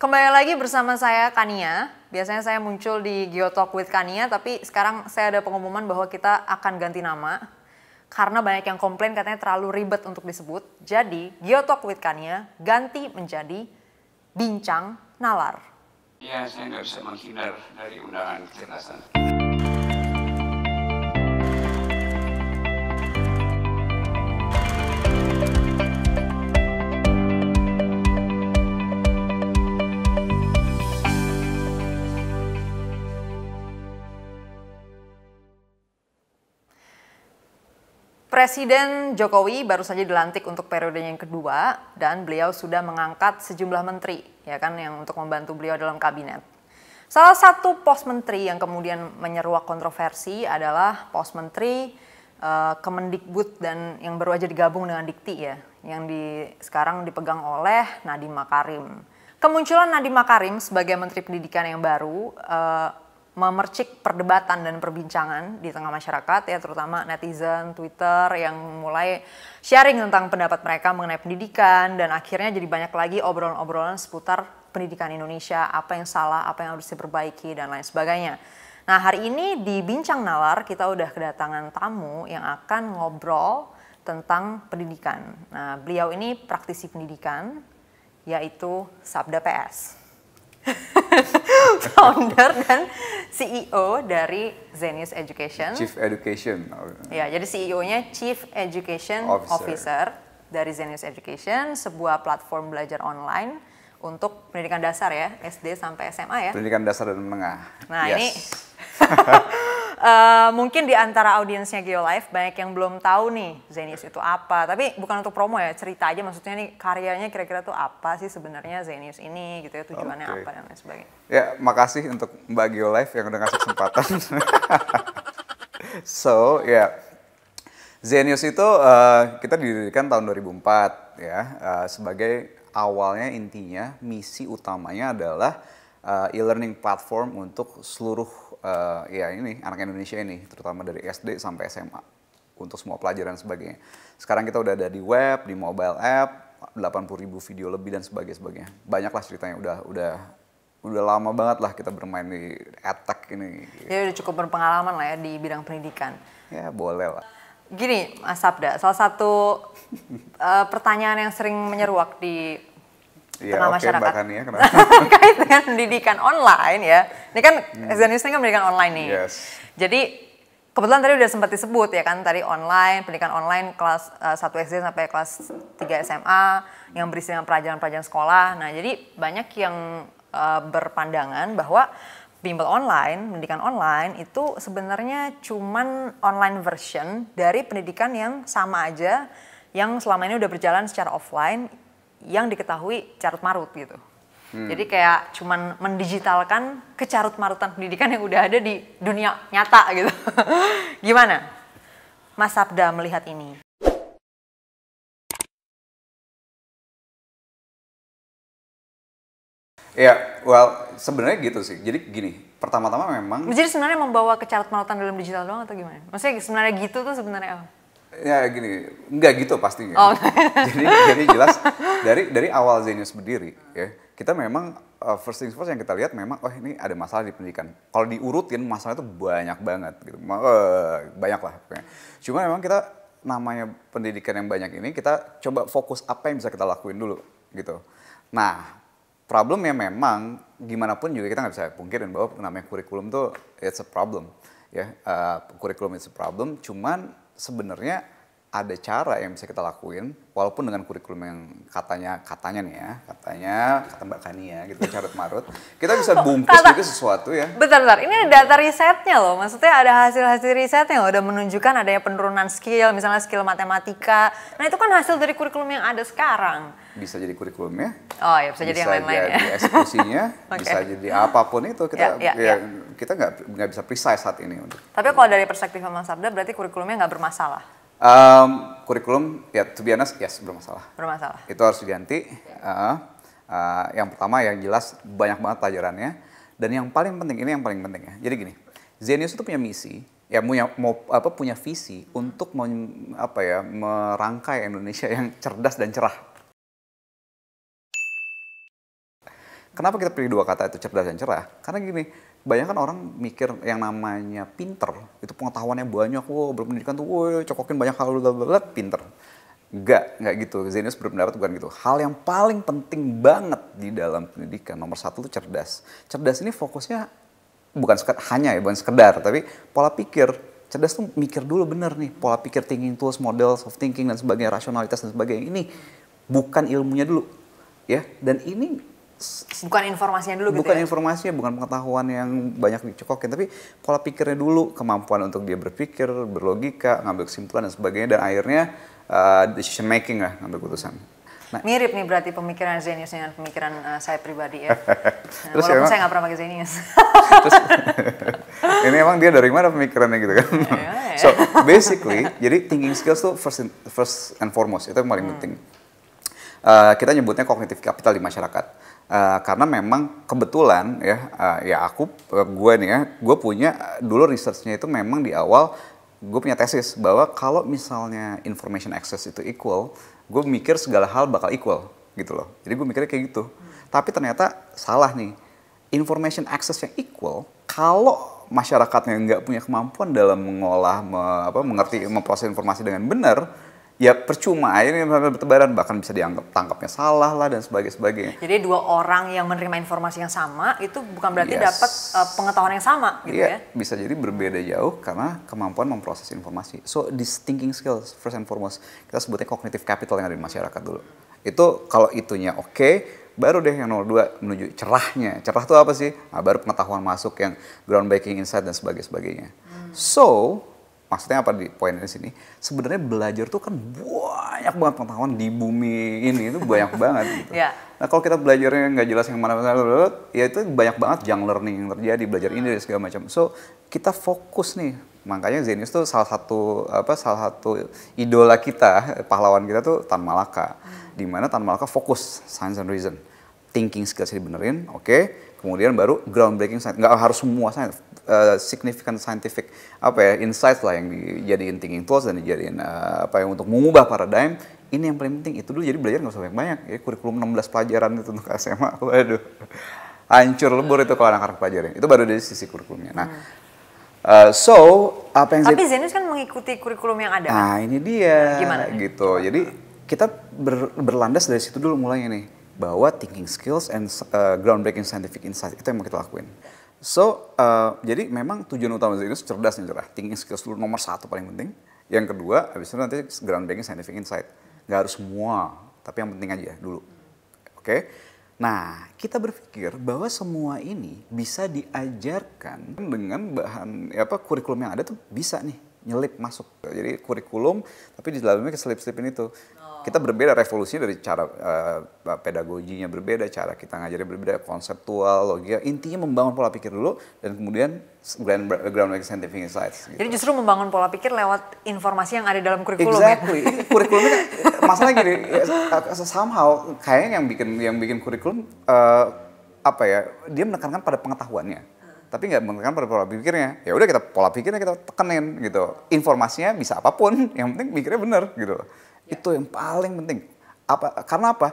Kembali lagi bersama saya Kania. Biasanya saya muncul di Geotalk with Kania, tapi sekarang saya ada pengumuman bahwa kita akan ganti nama. Karena banyak yang komplain katanya terlalu ribet untuk disebut. Jadi, Geotalk with Kania ganti menjadi Bincang Nalar. Iya, saya nggak bisa menghindar dari undangan kecerdasan. Presiden Jokowi baru saja dilantik untuk periode yang kedua dan beliau sudah mengangkat sejumlah menteri ya kan yang untuk membantu beliau dalam kabinet. Salah satu pos menteri yang kemudian menyeruak kontroversi adalah pos menteri uh, Kemendikbud dan yang baru aja digabung dengan Dikti ya, yang di sekarang dipegang oleh Nadiem Makarim. Kemunculan Nadiem Makarim sebagai menteri pendidikan yang baru uh, memercik perdebatan dan perbincangan di tengah masyarakat ya terutama netizen, Twitter yang mulai sharing tentang pendapat mereka mengenai pendidikan dan akhirnya jadi banyak lagi obrolan-obrolan seputar pendidikan Indonesia, apa yang salah, apa yang harus diperbaiki dan lain sebagainya. Nah, hari ini di Bincang Nalar kita udah kedatangan tamu yang akan ngobrol tentang pendidikan. Nah, beliau ini praktisi pendidikan yaitu Sabda PS. founder dan CEO dari Zenius Education. Chief Education. Ya, jadi CEO-nya Chief Education Officer. Officer dari Zenius Education, sebuah platform belajar online untuk pendidikan dasar ya, SD sampai SMA ya. Pendidikan dasar dan menengah. Nah, yes. ini uh, mungkin di antara audiensnya Geolife banyak yang belum tahu nih Zenius itu apa. Tapi bukan untuk promo ya, cerita aja maksudnya nih karyanya kira-kira tuh apa sih sebenarnya Zenius ini gitu ya, tujuannya okay. apa dan lain sebagainya. Ya, makasih untuk Mbak Geolife yang udah ngasih kesempatan. so, ya. Yeah. Zenius itu uh, kita didirikan tahun 2004 ya, uh, sebagai awalnya intinya misi utamanya adalah uh, e-learning platform untuk seluruh uh, ya ini anak Indonesia ini terutama dari SD sampai SMA untuk semua pelajaran sebagainya. Sekarang kita udah ada di web, di mobile app, 80 ribu video lebih dan sebagainya sebagainya. Banyaklah ceritanya udah udah udah lama banget lah kita bermain di attack ini. Ya udah cukup berpengalaman lah ya di bidang pendidikan. Ya boleh lah. Gini Mas Sabda, salah satu uh, pertanyaan yang sering menyeruak di ya, tengah okay, masyarakat. Kait dengan pendidikan online ya. Ini kan hmm. Zenius ini kan pendidikan online nih. Yes. Jadi kebetulan tadi udah sempat disebut ya kan tadi online, pendidikan online kelas uh, 1 SD sampai kelas 3 SMA yang berisi dengan pelajaran-pelajaran sekolah. Nah, jadi banyak yang uh, berpandangan bahwa bimbel online, pendidikan online itu sebenarnya cuman online version dari pendidikan yang sama aja yang selama ini udah berjalan secara offline yang diketahui carut marut gitu. Hmm. Jadi kayak cuman mendigitalkan kecarut marutan pendidikan yang udah ada di dunia nyata gitu. Gimana? Mas Sabda melihat ini. Ya, well, sebenarnya gitu sih. Jadi gini, pertama-tama memang. Jadi sebenarnya membawa kecarut marutan dalam digital doang atau gimana? Maksudnya sebenarnya gitu tuh sebenarnya apa? ya gini nggak gitu pastinya oh. jadi jadi jelas dari dari awal Zenius berdiri ya kita memang uh, first things first yang kita lihat memang oh ini ada masalah di pendidikan kalau diurutin masalah itu banyak banget gitu uh, eh, banyak lah pokoknya cuma memang kita namanya pendidikan yang banyak ini kita coba fokus apa yang bisa kita lakuin dulu gitu nah problemnya memang gimana pun juga kita nggak bisa pungkirin bahwa namanya kurikulum tuh it's a problem ya uh, kurikulum itu problem cuman sebenarnya ada cara yang bisa kita lakuin walaupun dengan kurikulum yang katanya katanya nih ya katanya kata Mbak Kani ya gitu carut marut kita bisa bungkus oh, gitu sesuatu ya bentar bentar ini data risetnya loh maksudnya ada hasil hasil riset yang udah menunjukkan adanya penurunan skill misalnya skill matematika nah itu kan hasil dari kurikulum yang ada sekarang bisa jadi kurikulumnya oh ya bisa, bisa jadi yang lain-lain ya eksekusinya okay. bisa jadi apapun itu kita yeah, yeah, ya, yeah. Ya, ya. kita nggak nggak bisa precise saat ini untuk tapi kalau dari perspektif Mas Sabda berarti kurikulumnya nggak bermasalah Um, kurikulum, ya to be honest, yes, bermasalah. Bermasalah. Itu harus diganti. Uh, uh, yang pertama yang jelas banyak banget pelajarannya. Dan yang paling penting, ini yang paling penting ya. Jadi gini, Zenius itu punya misi, ya punya mau apa punya visi untuk men, apa ya merangkai Indonesia yang cerdas dan cerah Kenapa kita pilih dua kata itu cerdas dan cerah? Karena gini, bayangkan orang mikir yang namanya pinter, itu pengetahuannya banyak, wow berpendidikan tuh, wow cocokin banyak hal, blablabla, pinter. Enggak, enggak gitu. Zenius berpendapat bukan gitu. Hal yang paling penting banget di dalam pendidikan nomor satu itu cerdas. Cerdas ini fokusnya bukan sekedar, hanya ya, bukan sekedar, tapi pola pikir. Cerdas tuh mikir dulu bener nih, pola pikir thinking tools, model, of thinking, dan sebagainya, rasionalitas dan sebagainya. Ini bukan ilmunya dulu, ya dan ini bukan informasinya dulu gitu bukan gitu ya? informasinya bukan pengetahuan yang banyak dicokokin tapi pola pikirnya dulu kemampuan untuk dia berpikir berlogika ngambil kesimpulan dan sebagainya dan akhirnya uh, decision making lah ngambil keputusan nah, mirip nih berarti pemikiran Zenius dengan pemikiran uh, saya pribadi ya nah, terus walaupun emang, saya nggak pernah pakai Zenius terus, ini emang dia dari mana pemikirannya gitu kan iya, iya. so basically jadi thinking skills tuh first in, first and foremost itu yang paling hmm. penting uh, kita nyebutnya kognitif capital di masyarakat Eh, karena memang kebetulan ya uh, ya aku uh, gue nih ya gue punya dulu researchnya itu memang di awal gue punya tesis bahwa kalau misalnya information access itu equal gue mikir segala hal bakal equal gitu loh jadi gue mikirnya kayak gitu hmm. tapi ternyata salah nih information access yang equal kalau masyarakatnya nggak punya kemampuan dalam mengolah me, apa, mengerti memproses informasi dengan benar ya percuma akhirnya sampai bertebaran bahkan bisa dianggap tangkapnya salah lah dan sebagainya sebagainya jadi dua orang yang menerima informasi yang sama itu bukan berarti yes. dapat uh, eh, pengetahuan yang sama gitu yeah, ya bisa jadi berbeda jauh karena kemampuan memproses informasi so this thinking skills first and foremost kita sebutnya cognitive capital yang ada di masyarakat dulu itu kalau itunya oke okay, baru deh yang nomor dua menuju cerahnya. Cerah itu apa sih? Nah, baru pengetahuan masuk yang groundbreaking insight dan sebagainya. sebagainya. Hmm. So, maksudnya apa di poinnya di sini sebenarnya belajar tuh kan banyak banget pengetahuan di bumi ini itu banyak banget gitu. Yeah. Nah kalau kita belajarnya nggak jelas yang mana mana ya itu banyak banget junk learning yang terjadi belajar ini dan segala macam. So kita fokus nih makanya Zenius tuh salah satu apa salah satu idola kita pahlawan kita tuh Tan Malaka. Di mana Tan Malaka fokus science and reason, thinking skills dibenerin, oke. Okay kemudian baru groundbreaking science nggak harus semua science uh, significant scientific apa ya insight lah yang dijadiin thinking tools dan dijadiin uh, apa yang untuk mengubah paradigm ini yang paling penting itu dulu jadi belajar nggak usah banyak-banyak ya kurikulum 16 pelajaran itu untuk SMA waduh hancur lebur itu kalau anak-anak pelajarin itu baru dari sisi kurikulumnya nah Uh, so apa yang tapi Zenus kan mengikuti kurikulum yang ada nah ini dia gimana gitu jadi kita ber, berlandas dari situ dulu mulai nih bahwa thinking skills and uh, groundbreaking scientific insight itu yang mau kita lakuin. So, uh, jadi memang tujuan utama itu cerdas nih cerah. Thinking skills dulu nomor satu paling penting. Yang kedua, habis itu nanti groundbreaking scientific insight. Gak harus semua, tapi yang penting aja dulu. Oke? Okay? Nah, kita berpikir bahwa semua ini bisa diajarkan dengan bahan apa kurikulum yang ada tuh bisa nih nyelip masuk. Jadi kurikulum tapi di dalamnya keselip-selipin itu. Kita berbeda revolusi dari cara uh, pedagoginya berbeda, cara kita ngajarnya berbeda, konseptual, logika. Intinya membangun pola pikir dulu dan kemudian grand ground scientific insights. Gitu. Jadi justru membangun pola pikir lewat informasi yang ada dalam kurikulum ya? exactly. ya. Kurikulumnya masalahnya gini, somehow kayaknya yang bikin yang bikin kurikulum uh, apa ya? Dia menekankan pada pengetahuannya tapi nggak menekan pada pola pikirnya. Ya udah kita pola pikirnya kita tekenin gitu. Informasinya bisa apapun, yang penting mikirnya bener gitu. Ya. Itu yang paling penting. Apa karena apa?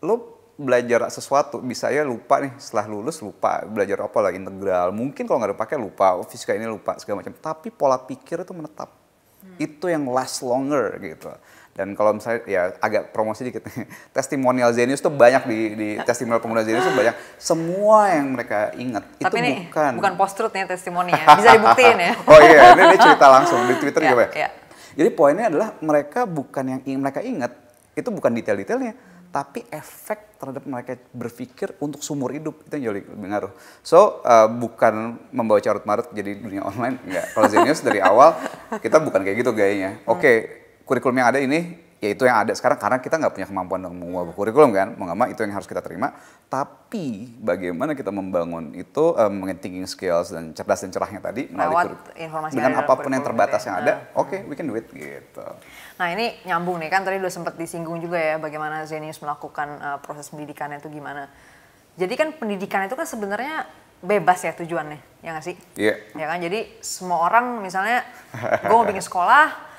Lo belajar sesuatu bisa ya lupa nih setelah lulus lupa belajar apa lah integral mungkin kalau nggak dipakai lupa oh, fisika ini lupa segala macam tapi pola pikir itu menetap hmm. itu yang last longer gitu dan kalau misalnya ya agak promosi dikit testimonial Zenius tuh banyak di, di testimonial pengguna Zenius tuh banyak semua yang mereka ingat Tapi itu ini bukan bukan post truth nih testimoni ya bisa dibuktiin ya oh iya ini, ini cerita langsung di Twitter yeah, juga ya yeah. Jadi poinnya adalah mereka bukan yang ingin mereka ingat, itu bukan detail-detailnya, tapi efek terhadap mereka berpikir untuk sumur hidup itu yang jauh lebih ngaruh. So uh, bukan membawa carut marut jadi dunia online enggak. Kalau Zenius dari awal kita bukan kayak gitu gayanya. Oke, okay, kurikulum yang ada ini ya itu yang ada sekarang karena kita nggak punya kemampuan untuk mengubah kurikulum kan mau itu yang harus kita terima tapi bagaimana kita membangun itu um, skills dan cerdas dan cerahnya tadi melalui informasi dengan apapun yang terbatas ya. yang ada nah. oke okay, we can do it gitu nah ini nyambung nih kan tadi udah sempat disinggung juga ya bagaimana Zenius melakukan uh, proses pendidikannya itu gimana jadi kan pendidikan itu kan sebenarnya bebas ya tujuannya ya nggak sih Iya. Yeah. ya kan jadi semua orang misalnya gue mau bikin sekolah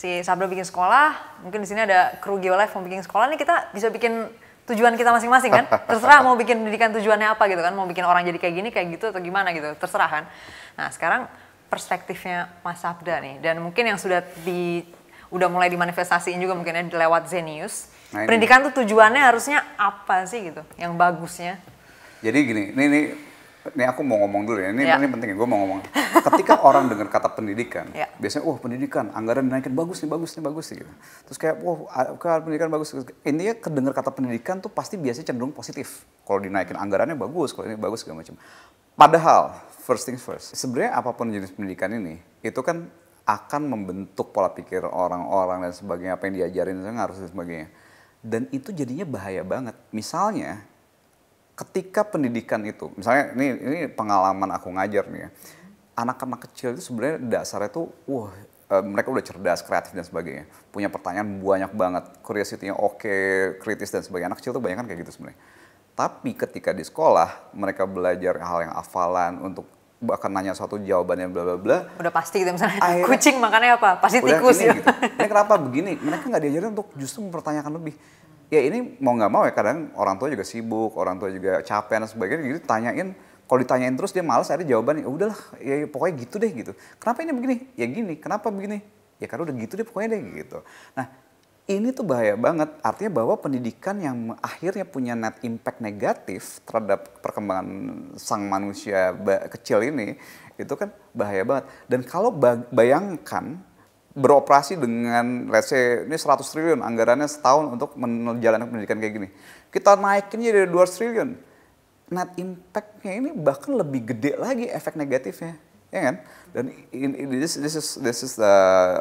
si Sabda bikin sekolah, mungkin di sini ada kru Geolife mau bikin sekolah nih kita bisa bikin tujuan kita masing-masing kan. Terserah mau bikin pendidikan tujuannya apa gitu kan, mau bikin orang jadi kayak gini, kayak gitu atau gimana gitu, terserah kan. Nah, sekarang perspektifnya Mas Sabda nih dan mungkin yang sudah di udah mulai dimanifestasiin juga mungkin ya lewat Zenius. Nah, Pendidikan tuh tujuannya harusnya apa sih gitu? Yang bagusnya. Jadi gini, ini, ini ini aku mau ngomong dulu ya, ini, ya. ini penting ya, gue mau ngomong. Ketika orang dengar kata pendidikan, ya. biasanya, wah oh, pendidikan, anggaran dinaikin, bagus nih, bagus nih, bagus nih gitu. Terus kayak, wah oh, pendidikan bagus. Ini ya kedengar kata pendidikan tuh pasti biasanya cenderung positif. Kalau dinaikin anggarannya bagus, kalau ini bagus segala macam. Padahal, first things first, sebenarnya apapun jenis pendidikan ini, itu kan akan membentuk pola pikir orang-orang dan sebagainya, apa yang diajarin, dan harus dan sebagainya. Dan itu jadinya bahaya banget. Misalnya, ketika pendidikan itu, misalnya ini ini pengalaman aku ngajar nih ya, anak-anak kecil itu sebenarnya dasarnya tuh, wah uh, mereka udah cerdas, kreatif dan sebagainya, punya pertanyaan banyak banget, curiosity-nya oke, okay, kritis dan sebagainya. Anak kecil tuh banyak kan kayak gitu sebenarnya. Tapi ketika di sekolah mereka belajar hal yang hafalan untuk akan nanya suatu jawabannya bla bla bla. Udah pasti gitu misalnya akhirnya, kucing makannya apa? Pasti tikus ini, ya. Gitu. Ini kenapa begini? Mereka nggak diajarin untuk justru mempertanyakan lebih ya ini mau nggak mau ya kadang orang tua juga sibuk, orang tua juga capek dan sebagainya. Jadi gitu. tanyain, kalau ditanyain terus dia malas ada jawaban, ya udahlah, ya, ya pokoknya gitu deh gitu. Kenapa ini begini? Ya gini. Kenapa begini? Ya karena udah gitu deh pokoknya deh gitu. Nah ini tuh bahaya banget. Artinya bahwa pendidikan yang akhirnya punya net impact negatif terhadap perkembangan sang manusia kecil ini, itu kan bahaya banget. Dan kalau bayangkan beroperasi dengan let's say ini 100 triliun anggarannya setahun untuk menjalankan pendidikan kayak gini. Kita naikin jadi 200 triliun. Net impactnya ini bahkan lebih gede lagi efek negatifnya. Ya kan? Dan ini in, this, this is this is the,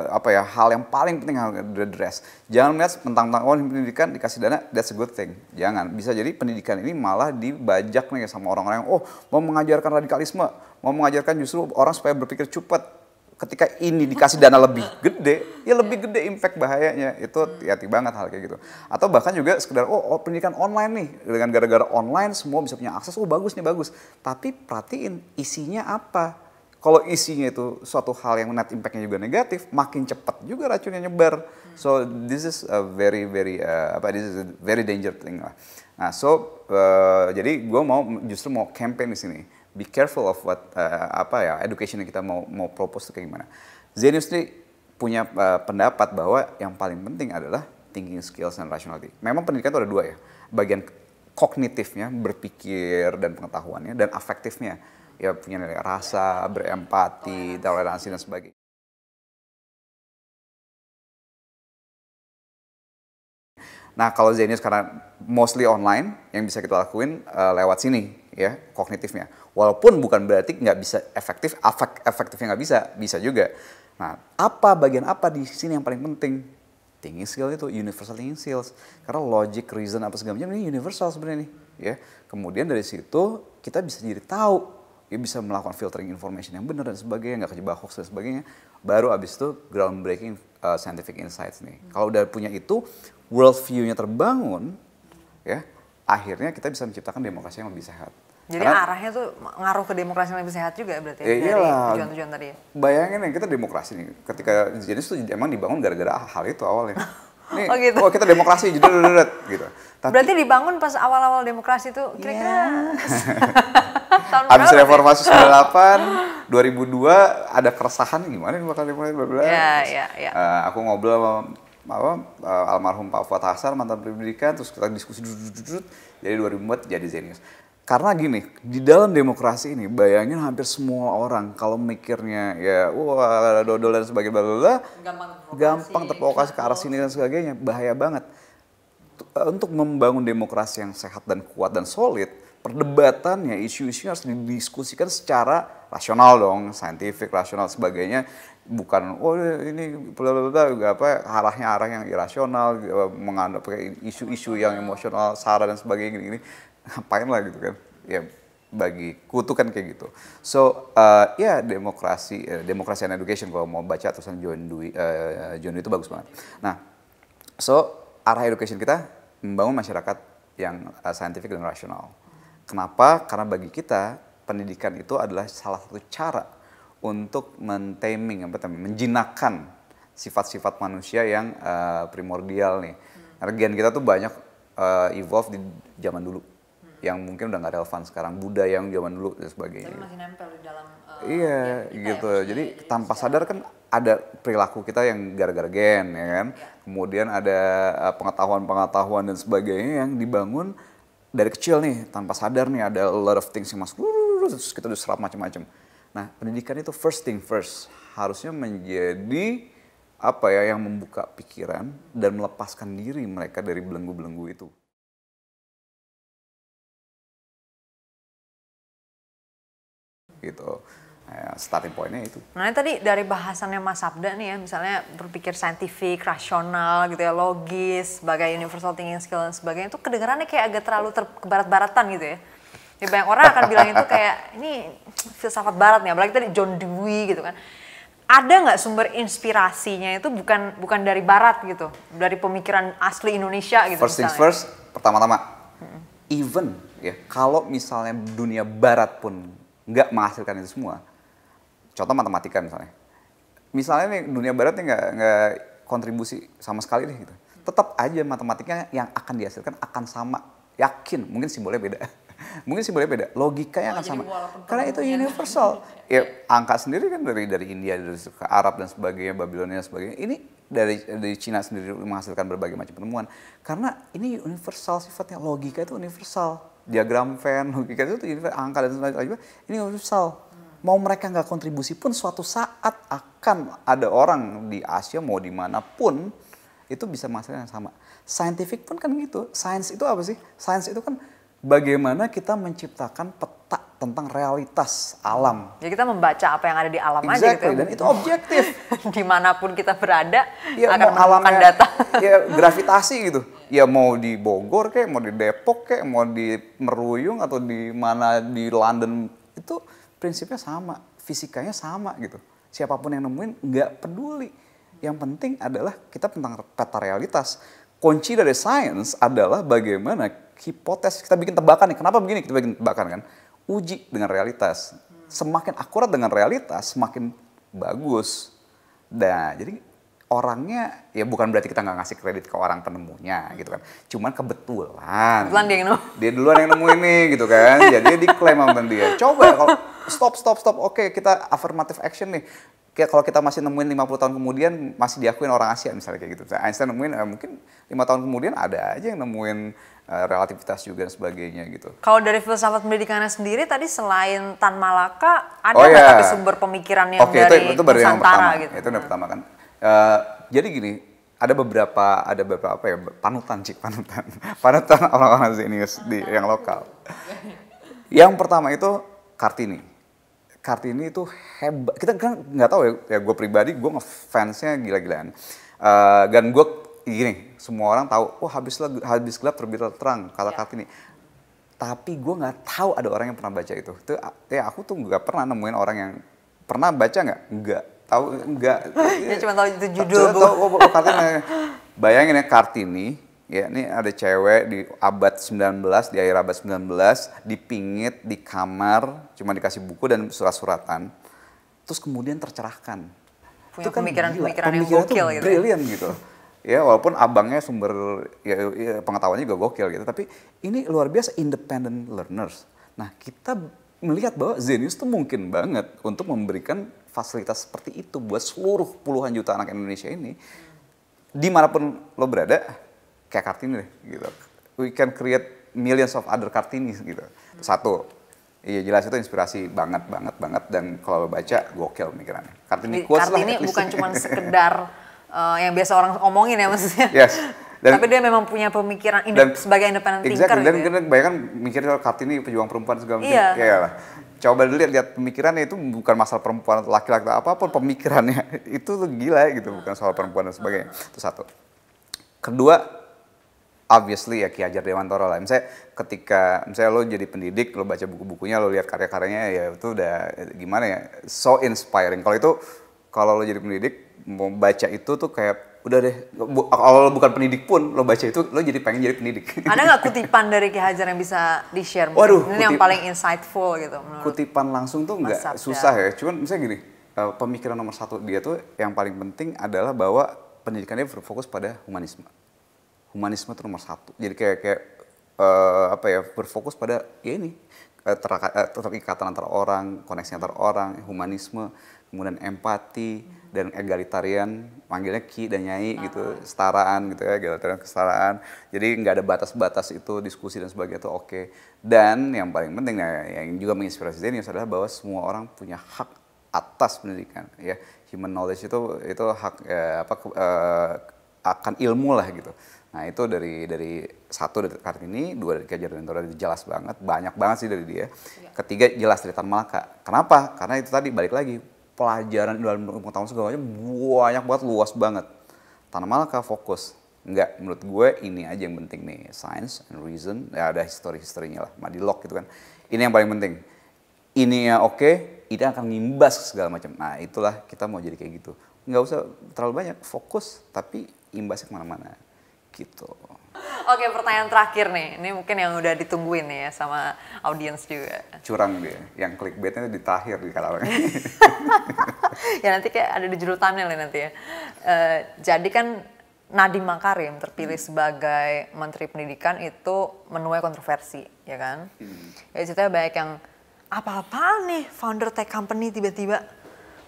apa ya hal yang paling penting harus address. Jangan melihat tentang oh pendidikan dikasih dana that's a good thing. Jangan. Bisa jadi pendidikan ini malah dibajak nih sama orang-orang yang oh mau mengajarkan radikalisme, mau mengajarkan justru orang supaya berpikir cepat ketika ini dikasih dana lebih gede, ya lebih iya. gede impact bahayanya. Itu hmm. hati hati banget hal kayak gitu. Atau bahkan juga sekedar, oh, oh pendidikan online nih. Dengan gara-gara online semua bisa punya akses, oh bagus nih, bagus. Tapi perhatiin isinya apa. Kalau isinya itu suatu hal yang net impactnya juga negatif, makin cepat juga racunnya nyebar. Hmm. So this is a very very uh, apa this is a very dangerous thing lah. Nah so uh, jadi gue mau justru mau campaign di sini be careful of what uh, apa ya education yang kita mau mau propose itu kayak gimana. Zenius ini punya uh, pendapat bahwa yang paling penting adalah thinking skills and rationality. Memang pendidikan itu ada dua ya, bagian kognitifnya berpikir dan pengetahuannya dan afektifnya ya punya nilai rasa, berempati, toleransi dan sebagainya. Nah kalau Zenius karena mostly online yang bisa kita lakuin uh, lewat sini ya kognitifnya. Walaupun bukan berarti nggak bisa efektif, efek, efektifnya nggak bisa, bisa juga. Nah, apa bagian apa di sini yang paling penting? Thinking skill itu universal thinking skills. Karena logic, reason apa segala macam ini universal sebenarnya nih, ya. Kemudian dari situ kita bisa jadi tahu ya bisa melakukan filtering information yang benar dan sebagainya, nggak kejebak hoax dan sebagainya. Baru abis itu groundbreaking uh, scientific insights nih. Hmm. Kalau udah punya itu, world view-nya terbangun, ya akhirnya kita bisa menciptakan demokrasi yang lebih sehat. Jadi Karena, arahnya tuh ngaruh ke demokrasi yang lebih sehat juga berarti ya, ya dari tujuan-tujuan tadi ya? Bayangin ya, kita demokrasi nih. Ketika jenis itu emang dibangun gara-gara hal itu awalnya. Oh nih, oh gitu. Oh, kita demokrasi jadi gitu. gitu. Tapi, berarti dibangun pas awal-awal demokrasi itu iya. kira-kira yeah. Habis reformasi 98, 2002 ada keresahan gimana nih bakal dimulai bla bla. Iya, iya, iya. Eh, aku ngobrol sama apa, eh, almarhum Pak Fuad Hasan mantan pendidikan terus kita diskusi dudut, jadi 2004 jadi Zenius karena gini, di dalam demokrasi ini bayangin hampir semua orang kalau mikirnya ya wah dodol dan sebagainya bla bla gampang, terprovokasi, ke arah sini dan sebagainya, bahaya banget. Untuk membangun demokrasi yang sehat dan kuat dan solid, perdebatannya, isu isu harus didiskusikan secara rasional dong, saintifik, rasional sebagainya bukan oh ini bla bla bla apa arahnya arah yang irasional eh, menganggap isu-isu yang emosional sara dan sebagainya gini, ngapain lah gitu kan ya bagi kutu kan kayak gitu so uh, ya yeah, demokrasi uh, demokrasi and education kalau mau baca tulisan John Dewey uh, John Dewey itu bagus banget nah so arah education kita membangun masyarakat yang uh, scientific dan rasional kenapa karena bagi kita pendidikan itu adalah salah satu cara untuk mentaming apa namanya menjinakkan sifat-sifat manusia yang uh, primordial nih. Karena gen kita tuh banyak uh, evolve di zaman dulu yang mungkin udah nggak relevan sekarang budaya yang zaman dulu dan sebagainya. Tapi masih nempel di dalam. Uh, iya ya, ya, gitu. Ya, jadi, ya, tanpa sadar kan ada perilaku kita yang gara-gara gen ya kan. Ya. Kemudian ada eh, pengetahuan-pengetahuan dan sebagainya yang dibangun dari kecil nih tanpa sadar nih ada a lot of things yang masuk terus kita udah serap macam-macam. Nah pendidikan itu first thing first harusnya menjadi apa ya yang membuka pikiran dan melepaskan diri mereka dari belenggu-belenggu itu. gitu ya, starting pointnya itu. Nah tadi dari bahasannya Mas Sabda nih ya, misalnya berpikir saintifik, rasional gitu ya, logis, sebagai universal thinking skill dan sebagainya itu kedengarannya kayak agak terlalu ter barat-baratan gitu ya. ya. Banyak orang akan bilang itu kayak ini filsafat barat nih, apalagi tadi John Dewey gitu kan. Ada nggak sumber inspirasinya itu bukan bukan dari barat gitu, dari pemikiran asli Indonesia gitu. First misalnya. things first, pertama-tama, hmm. even ya kalau misalnya dunia barat pun nggak menghasilkan itu semua. Contoh matematika misalnya. Misalnya nih, dunia barat nih nggak nggak kontribusi sama sekali deh gitu. Tetap aja matematikanya yang akan dihasilkan akan sama. Yakin, mungkin simbolnya beda. mungkin simbolnya beda, logikanya oh, akan sama. Karena itu universal. ya, angka sendiri kan dari dari India, dari Arab dan sebagainya, Babilonia dan sebagainya. Ini dari dari Cina sendiri menghasilkan berbagai macam penemuan. Karena ini universal sifatnya, logika itu universal diagram fan, logika itu gitu, gitu, angka dan sebagainya. Ini nggak universal. Mau mereka nggak kontribusi pun suatu saat akan ada orang di Asia mau dimanapun itu bisa masalah yang sama. Scientific pun kan gitu. Science itu apa sih? Science itu kan bagaimana kita menciptakan peta tentang realitas alam. Jadi ya, kita membaca apa yang ada di alam exactly. aja gitu. Ya. Dan itu objektif. Dimanapun kita berada ya, akan mau alamnya, data. ya gravitasi gitu. Ya mau di Bogor kayak, mau di Depok kayak, mau di Meruyung atau di mana di London itu prinsipnya sama, fisikanya sama gitu. Siapapun yang nemuin nggak peduli. Yang penting adalah kita tentang peta realitas. Kunci dari sains adalah bagaimana hipotesis kita bikin tebakan nih. Kenapa begini? Kita bikin tebakan kan uji dengan realitas. Semakin akurat dengan realitas, semakin bagus. Nah, jadi orangnya ya bukan berarti kita nggak ngasih kredit ke orang penemunya gitu kan. Cuman kebetulan. Kebetulan dia yang nemu. Dia duluan yang nemuin nih gitu kan. Jadi diklaim sama dia. Coba kalau stop stop stop. Oke, kita affirmative action nih. Kayak kalau kita masih nemuin 50 tahun kemudian masih diakuin orang Asia misalnya kayak gitu. Einstein nemuin eh, mungkin lima tahun kemudian ada aja yang nemuin Eh, relativitas juga dan sebagainya gitu. Kalau dari filsafat pendidikannya sendiri tadi selain Tan Malaka ada oh, iya. tapi sumber pemikiran yang okay, dari itu, itu yang pertama. gitu? Itu yang pertama kan. Uh, jadi gini, ada beberapa ada beberapa apa ya panutan cik panutan panutan orang-orang senius di yang lokal. Yang pertama itu Kartini. Kartini itu hebat. Kita kan nggak tahu ya, ya gue pribadi gue ngefansnya gila-gilaan. Uh, dan gue gini semua orang tahu wah oh, habis habis gelap terbit terang kata-kata ini iya. tapi gue nggak tahu ada orang yang pernah baca itu itu ya aku tuh nggak pernah nemuin orang yang pernah baca nggak nggak tahu nggak ya cuma tahu itu judul bu tahu, oh, oh, kartini bayangin ya kartini ya ini ada cewek di abad 19 di akhir abad 19 dipingit di kamar cuma dikasih buku dan surat-suratan terus kemudian tercerahkan punya kan pemikiran pemikiran yang gokil gitu ya. Brilliant gitu ya walaupun abangnya sumber ya, ya, pengetahuannya juga gokil gitu tapi ini luar biasa independent learners nah kita melihat bahwa Zenius itu mungkin banget untuk memberikan fasilitas seperti itu buat seluruh puluhan juta anak Indonesia ini dimanapun lo berada kayak kartini deh gitu we can create millions of other kartini gitu satu Iya jelas itu inspirasi banget banget banget dan kalau baca gokil mikirannya. Kartini, Kartini bukan cuma sekedar uh, yang biasa orang omongin ya maksudnya. Yes. Dan, Tapi dia memang punya pemikiran dan, sebagai independent exactly, thinker dan gitu. ya. kebanyakan mikir kalau Kartini pejuang perempuan segala macam. Iya. iya lah. Coba dilihat lihat, pemikirannya itu bukan masalah perempuan atau laki-laki atau apapun pemikirannya itu tuh gila gitu bukan soal perempuan dan sebagainya. Itu satu. Kedua, obviously ya Ki Hajar Dewantoro lah. Misalnya ketika misalnya lo jadi pendidik, lo baca buku-bukunya, lo lihat karya-karyanya ya itu udah eh, gimana ya so inspiring. Kalau itu kalau lo jadi pendidik mau baca itu tuh kayak udah deh kalau lo bukan pendidik pun lo baca itu lo jadi pengen jadi pendidik ada nggak kutipan dari Ki Hajar yang bisa di share Waduh, ini kutip, yang paling insightful gitu kutipan langsung tuh nggak susah ya cuman misalnya gini eh, pemikiran nomor satu dia tuh yang paling penting adalah bahwa pendidikannya berfokus pada humanisme humanisme tuh nomor satu jadi kayak kayak uh, apa ya berfokus pada ya ini eh, terikatan antara orang, koneksi antara orang, humanisme, kemudian empati mm-hmm. dan egalitarian manggilnya ki dan nyai -huh. Ah. gitu setaraan gitu ya egalitarian kesetaraan jadi nggak ada batas-batas itu diskusi dan sebagainya itu oke okay. dan yang paling penting ya, yang juga menginspirasi ini adalah bahwa semua orang punya hak atas pendidikan ya human knowledge itu itu hak ya, apa uh, akan ilmu lah gitu Nah itu dari dari satu dari Kartini, dua dari Kajar dan Tora jelas banget, banyak banget sih dari dia. Iya. Ketiga jelas dari Tan Malaka. Kenapa? Karena itu tadi balik lagi pelajaran dalam pengetahuan segala macam banyak banget luas banget tanaman ke fokus Enggak, menurut gue ini aja yang penting nih. Science and reason, ya ada history-historinya lah. lock gitu kan. Ini yang paling penting. Ini ya oke, okay, ini akan ngimbas segala macam. Nah itulah kita mau jadi kayak gitu. Nggak usah terlalu banyak, fokus. Tapi imbasnya kemana-mana. Gitu. Oke, pertanyaan terakhir nih. Ini mungkin yang udah ditungguin nih ya sama audiens juga. Curang dia. Yang clickbaitnya di terakhir di kalangan. ya nanti kayak ada di judul thumbnail nanti ya. Uh, jadi kan Nadiem Makarim terpilih hmm. sebagai Menteri Pendidikan itu menuai kontroversi, ya kan? Hmm. Ya ceritanya banyak yang apa apa nih founder tech company tiba-tiba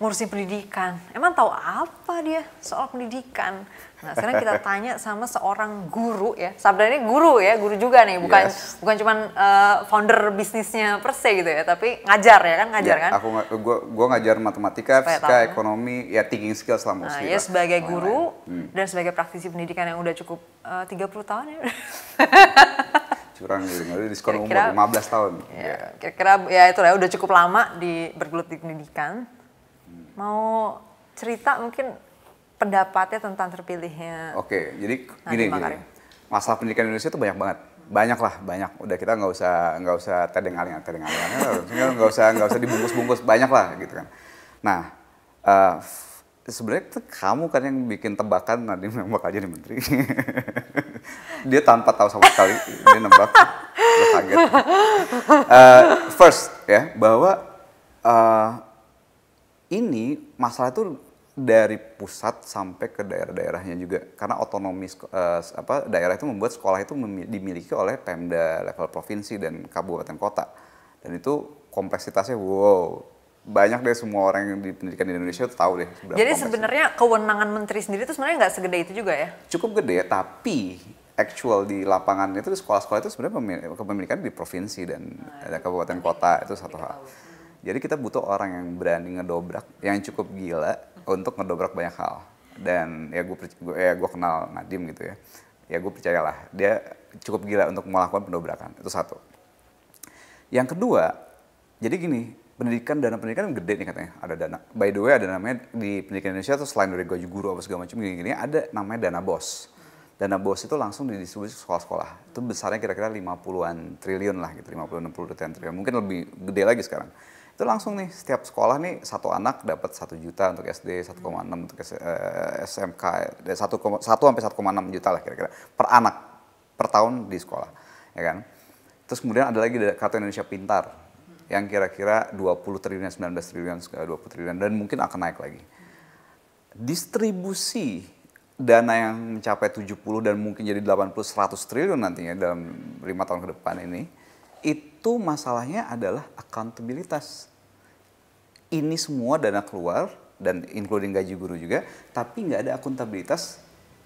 ngurusin pendidikan. Emang tahu apa dia soal pendidikan? Nah, sekarang kita tanya sama seorang guru ya. Sabda ini guru ya, guru juga nih, bukan yes. bukan cuman uh, founder bisnisnya per se gitu ya, tapi ngajar ya kan, ngajar ya, kan? Aku gua gua ngajar matematika, fisika, ekonomi, ya thinking skill lah Nah, ya sebagai oh, guru hmm. dan sebagai praktisi pendidikan yang udah cukup eh, uh, 30 tahun ya. curang gitu. Ngeri diskon kira -kira, umur 15 tahun. Ya, ya, Kira-kira ya itu ya udah cukup lama di bergelut di pendidikan. Hmm. Mau cerita mungkin pendapatnya tentang terpilihnya. Oke, jadi nah, gini gini. Masalah pendidikan Indonesia itu banyak banget. Banyak lah, banyak. Udah kita nggak usah nggak usah tedeng aling tedeng aling, nggak usah nggak usah dibungkus-bungkus. Banyak lah gitu kan. Nah, uh, sebenarnya kamu kan yang bikin tebakan Nadiem yang bakal jadi menteri. dia tanpa tahu sama sekali dia nembak. kaget. Uh, first ya bahwa uh, ini masalah itu dari pusat sampai ke daerah-daerahnya juga karena otonomi uh, apa daerah itu membuat sekolah itu dimiliki oleh Pemda level provinsi dan kabupaten kota dan itu kompleksitasnya wow banyak deh semua orang yang di pendidikan di Indonesia itu tahu deh. Jadi sebenarnya kewenangan menteri sendiri itu sebenarnya nggak segede itu juga ya? Cukup gede, tapi actual di lapangan itu di sekolah-sekolah itu sebenarnya kepemilikan di provinsi dan nah, kabupaten kota itu satu hal. Tahu. Jadi kita butuh orang yang berani ngedobrak, yang cukup gila untuk ngedobrak banyak hal. Dan ya gue ya gue kenal Nadim gitu ya. Ya gue percayalah dia cukup gila untuk melakukan pendobrakan. Itu satu. Yang kedua, jadi gini, pendidikan dana pendidikan kan gede nih katanya ada dana by the way ada namanya di pendidikan Indonesia tuh selain dari gaji guru apa segala macam gini gini ada namanya dana bos dana bos itu langsung didistribusi ke sekolah-sekolah itu besarnya kira-kira 50-an triliun lah gitu 50 60 triliun mungkin lebih gede lagi sekarang itu langsung nih setiap sekolah nih satu anak dapat satu juta untuk SD 1,6 hmm. untuk SMK eh, eh, satu satu sampai 1,6 juta lah kira-kira per anak per tahun di sekolah ya kan terus kemudian ada lagi kartu Indonesia Pintar yang kira-kira 20 triliun 19 triliun 20 eh, triliun dan mungkin akan naik lagi distribusi dana yang mencapai 70 dan mungkin jadi 80 100 triliun nantinya dalam lima tahun ke depan ini itu masalahnya adalah akuntabilitas. Ini semua dana keluar dan including gaji guru juga, tapi nggak ada akuntabilitas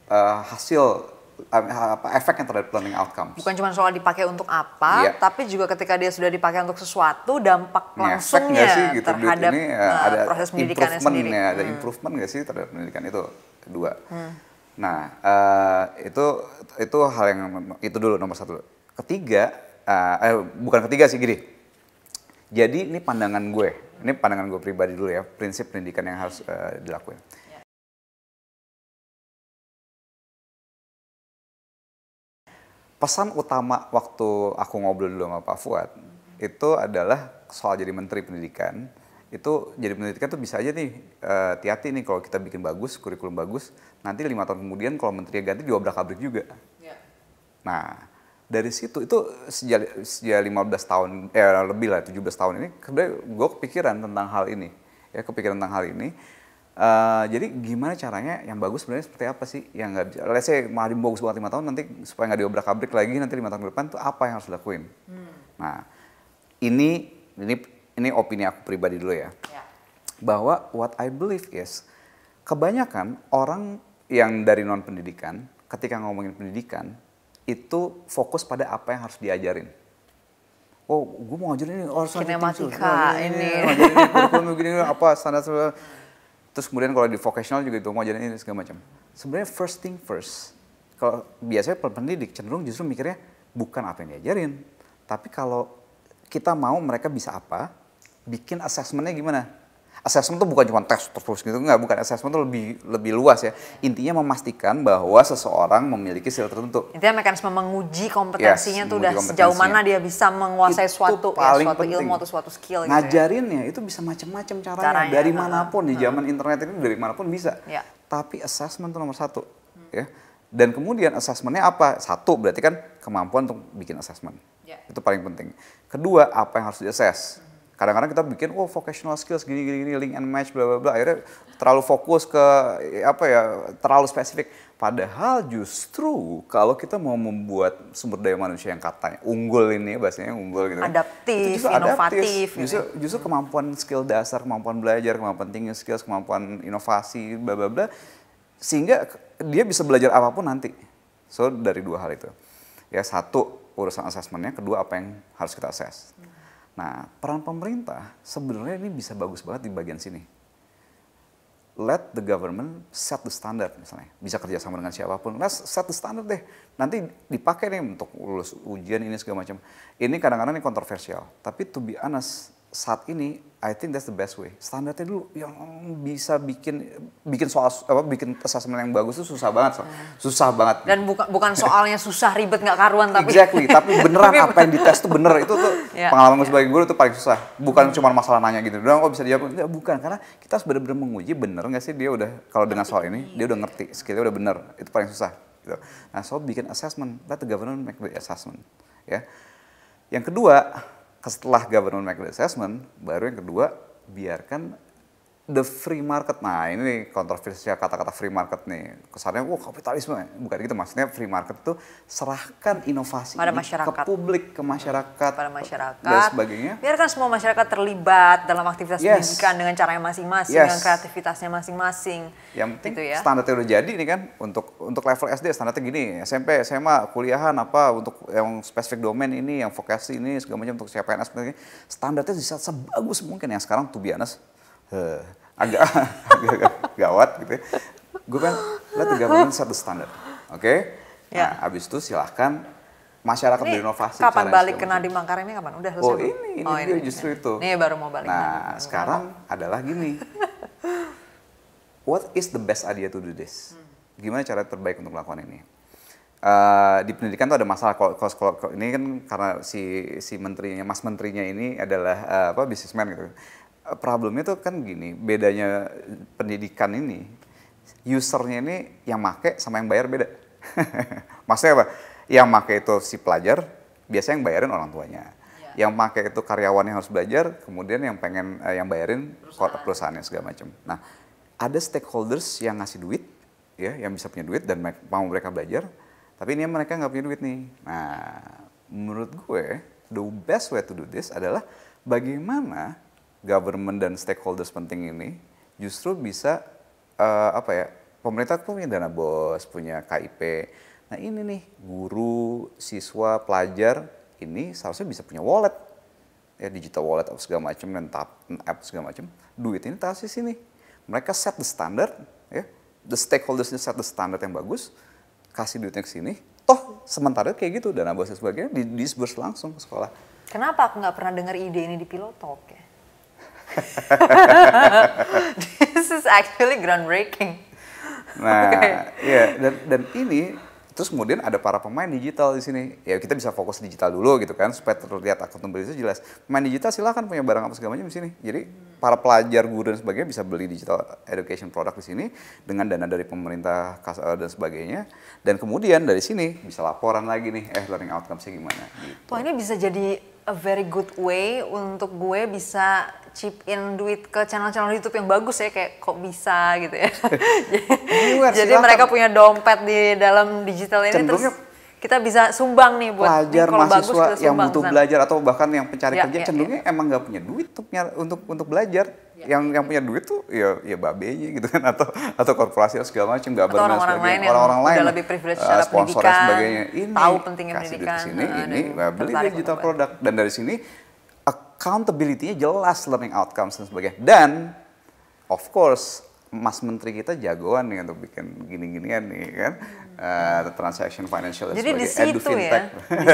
uh, hasil eh, apa efek efeknya terhadap planning outcomes. Bukan cuma soal dipakai untuk apa, yeah. tapi juga ketika dia sudah dipakai untuk sesuatu, dampak langsungnya sih, gitu, terhadap ini, uh, ada proses pendidikannya sendiri. ada hmm. improvement nggak sih terhadap pendidikan itu Kedua. Hmm. Nah uh, itu itu hal yang itu dulu nomor satu. Ketiga uh, eh, bukan ketiga sih gini. Jadi ini pandangan gue, ini pandangan gue pribadi dulu ya, prinsip pendidikan yang harus uh, dilakuin. Pesan utama waktu aku ngobrol dulu sama Pak Fuad itu adalah soal jadi menteri pendidikan itu jadi pendidikan tuh bisa aja nih hati eh, hati-hati nih kalau kita bikin bagus kurikulum bagus nanti lima tahun kemudian kalau menterinya ganti diobrak abrik juga. Yeah. Nah dari situ itu sejak sejak 15 tahun eh lebih lah 17 tahun ini sebenarnya gue kepikiran tentang hal ini ya kepikiran tentang hal ini uh, jadi gimana caranya yang bagus sebenarnya seperti apa sih yang nggak bisa let's say mau bagus banget lima tahun nanti supaya nggak diobrak abrik lagi nanti lima tahun ke depan tuh apa yang harus dilakuin hmm. nah ini ini ini opini aku pribadi dulu ya yeah. bahwa what I believe is kebanyakan orang yang dari non pendidikan ketika ngomongin pendidikan itu fokus pada apa yang harus diajarin. Oh, gue mau ngajarin ini, oh, harus Kinematika, ini, ini. ini. ini. begini, apa, standar, standar. Terus kemudian kalau di vocational juga itu, mau ngajarin ini, segala macam. Sebenarnya first thing first. Kalau biasanya pendidik cenderung justru mikirnya bukan apa yang diajarin. Tapi kalau kita mau mereka bisa apa, bikin assessmentnya gimana? assessment itu bukan cuma tes terus gitu nggak bukan assessment itu lebih lebih luas ya intinya memastikan bahwa seseorang memiliki skill tertentu intinya mekanisme menguji kompetensinya yes, tuh udah sejauh mana dia bisa menguasai itu suatu ya, suatu penting. ilmu atau suatu skill gitu ya. ngajarinnya ya. itu bisa macam-macam caranya, caranya dari nah, manapun nah, di zaman internet ini dari manapun bisa ya. tapi assessment itu nomor satu hmm. ya dan kemudian assessmentnya apa satu berarti kan kemampuan untuk bikin assessment ya. itu paling penting kedua apa yang harus diassess hmm kadang-kadang kita bikin oh vocational skills gini gini, gini link and match bla bla bla akhirnya terlalu fokus ke apa ya terlalu spesifik padahal justru kalau kita mau membuat sumber daya manusia yang katanya unggul ini bahasanya unggul gitu kan, adaptif justru inovatif adaptif. Gitu. Ya. justru kemampuan skill dasar kemampuan belajar kemampuan tinggi skills kemampuan inovasi bla bla bla sehingga dia bisa belajar apapun nanti so dari dua hal itu ya satu urusan asesmennya kedua apa yang harus kita assess Nah, peran pemerintah sebenarnya ini bisa bagus banget di bagian sini. Let the government set the standard misalnya. Bisa kerjasama dengan siapapun. Let's nah, set the standard deh. Nanti dipakai nih untuk lulus ujian ini segala macam. Ini kadang-kadang ini kontroversial. Tapi to be honest, saat ini I think that's the best way. Standarnya dulu yang bisa bikin bikin soal apa bikin assessment yang bagus itu susah banget, so. Iya. susah banget. Dan bukan bukan soalnya susah ribet nggak karuan tapi. Exactly, tapi beneran apa yang dites itu bener itu tuh yeah, pengalaman gue sebagai iya. guru itu paling susah. Bukan hmm. cuma masalah nanya gitu doang kok oh, bisa dijawab. Ya, bukan karena kita harus bener-bener menguji bener nggak sih dia udah kalau dengan soal ini dia udah ngerti, skillnya udah bener. Itu paling susah. Gitu. Nah, soal bikin assessment, let the government make the assessment. Ya. Yang kedua, setelah government mechanism assessment, baru yang kedua biarkan the free market. Nah, ini nih kontroversinya kata-kata free market nih. Kesannya wah kapitalisme. Bukan gitu maksudnya free market itu serahkan inovasi Pada masyarakat. ke publik, ke masyarakat, Pada masyarakat dan sebagainya. Biarkan semua masyarakat terlibat dalam aktivitas yes. pendidikan dengan caranya masing-masing, yes. dengan kreativitasnya masing-masing. Yang gitu penting gitu ya. standarnya udah jadi nih kan untuk untuk level SD standarnya gini, SMP, SMA, kuliahan apa untuk yang spesifik domain ini, yang vokasi ini segala macam untuk CPNS, standarnya bisa sebagus mungkin yang sekarang tuh biasa uh, agak agak gawat gitu ya. Gue kan lo tiga bulan set the standard. Oke? Okay? Ya. Nah, habis itu silahkan masyarakat ini berinovasi. Kapan balik ke Nadiem Makarim ini kapan? Udah selesai? Oh ini, ini, oh, ini, ini justru ini. itu. Ini baru mau balik. Nah, hmm, hmm, sekarang hmm, adalah gini. What is the best idea to do this? Gimana cara terbaik untuk melakukan ini? Uh, di pendidikan tuh ada masalah kalau, kalau, kalau ini kan karena si si menterinya mas menterinya ini adalah uh, apa bisnismen gitu problemnya tuh kan gini, bedanya pendidikan ini, usernya ini yang make sama yang bayar beda. Maksudnya apa? Yang make itu si pelajar, biasanya yang bayarin orang tuanya. Ya. Yang make itu karyawan yang harus belajar, kemudian yang pengen eh, yang bayarin perusahaan. perusahaannya segala macam. Nah, ada stakeholders yang ngasih duit, ya, yang bisa punya duit dan mau mereka belajar, tapi ini mereka nggak punya duit nih. Nah, menurut gue, the best way to do this adalah bagaimana government dan stakeholders penting ini justru bisa uh, apa ya pemerintah tuh punya dana bos punya KIP nah ini nih guru siswa pelajar ini seharusnya bisa punya wallet ya digital wallet atau segala macam dan tap app segala macam duit ini taruh di sini mereka set the standard ya the stakeholdersnya set the standard yang bagus kasih duitnya ke sini toh sementara kayak gitu dana bos dan sebagainya di disburse langsung ke sekolah kenapa aku nggak pernah dengar ide ini di pilotok ya This is actually groundbreaking. Nah, okay. ya dan dan ini terus kemudian ada para pemain digital di sini. Ya kita bisa fokus digital dulu gitu kan supaya terlihat akuntabilitasnya jelas. Pemain digital silahkan punya barang apa segalanya di sini. Jadi para pelajar, guru dan sebagainya bisa beli digital education product di sini dengan dana dari pemerintah eh, dan sebagainya. Dan kemudian dari sini bisa laporan lagi nih, eh learning outcome-nya gimana. Gitu. Wah ini bisa jadi a very good way untuk gue bisa chip in duit ke channel-channel YouTube yang bagus ya kayak kok bisa gitu ya. jadi, mereka punya dompet di dalam digital ini terus kita bisa sumbang nih buat pelajar nih, mahasiswa bagus, yang butuh belajar atau bahkan yang pencari ya, kerja ya, cenderungnya ya. emang nggak punya duit untuk untuk untuk belajar ya. yang ya, yang ya. punya duit tuh ya ya babenya gitu kan atau atau korporasi atau segala macam nggak bermain orang-orang lain orang-orang lain udah lebih privilege eh, secara sponsor pendidikan, dan sebagainya ini tahu pentingnya kasih pendidikan duit sini uh, ini nah, beli digital produk dan dari sini accountability-nya jelas learning outcomes dan sebagainya dan of course Mas Menteri kita jagoan nih untuk bikin gini-ginian nih kan hmm. uh, transaction financial Jadi di situ ya, di situ ya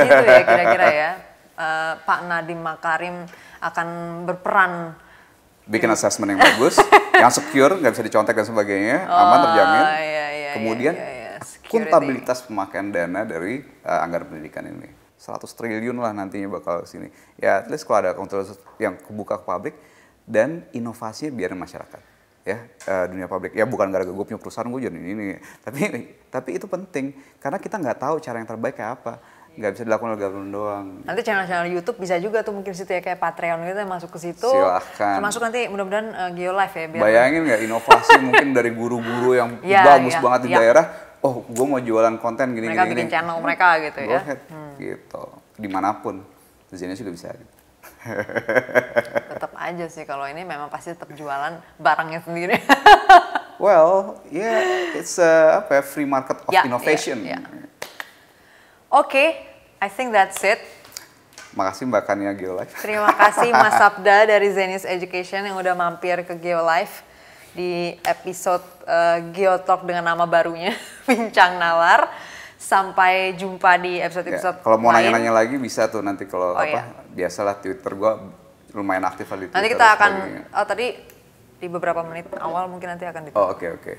kira-kira ya uh, Pak Nadiem Makarim akan berperan bikin assessment yang bagus, yang secure, nggak bisa dicontek dan sebagainya, oh, aman terjamin. Iya, iya, iya, Kemudian iya, iya. pemakaian dana dari uh, anggaran pendidikan ini 100 triliun lah nantinya bakal sini. Ya, at least kalau ada kontrol yang kebuka ke publik dan inovasinya biar masyarakat ya uh, dunia publik ya bukan gara-gara gue punya perusahaan gue jadi ini, ini tapi tapi itu penting karena kita nggak tahu cara yang terbaik kayak apa nggak bisa dilakukan oleh government doang. Nanti channel-channel YouTube bisa juga tuh mungkin situ ya kayak Patreon gitu ya, masuk ke situ. Silahkan. Termasuk nanti mudah-mudahan uh, eh, live ya. Biar Bayangin nggak inovasi mungkin dari guru-guru yang ya, bagus ya, banget ya. di iya. daerah. Oh, gue mau jualan konten gini-gini. Mereka gini, bikin gini. channel mereka gitu ya. Go ya. Hmm. Gitu. Dimanapun. Di sini juga bisa. Gitu tetap aja sih kalau ini memang pasti tetap jualan barangnya sendiri. well, yeah, it's a apa ya, free market of yeah, ya, innovation. Yeah, yeah. Oke, okay, I think that's it. Makasih Mbak Kania Geolife. Terima kasih Mas Sabda dari Zenius Education yang udah mampir ke Geolife di episode uh, Geotalk dengan nama barunya Bincang Nalar. Sampai jumpa di episode-episode ya, Kalau mau nanya-nanya lagi bisa tuh nanti kalau oh, apa iya. biasalah Twitter gua lumayan aktif kali di Nanti kita akan oh tadi di beberapa menit awal mungkin nanti akan di Oh, oke okay, oke. Okay.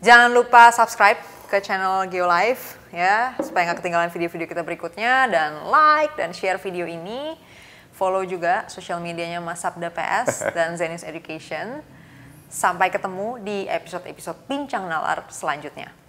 Jangan lupa subscribe ke channel GeoLife ya supaya nggak ketinggalan video-video kita berikutnya dan like dan share video ini. Follow juga sosial medianya Mas Sabda PS dan Zenith Education. Sampai ketemu di episode-episode Bincang Nalar selanjutnya.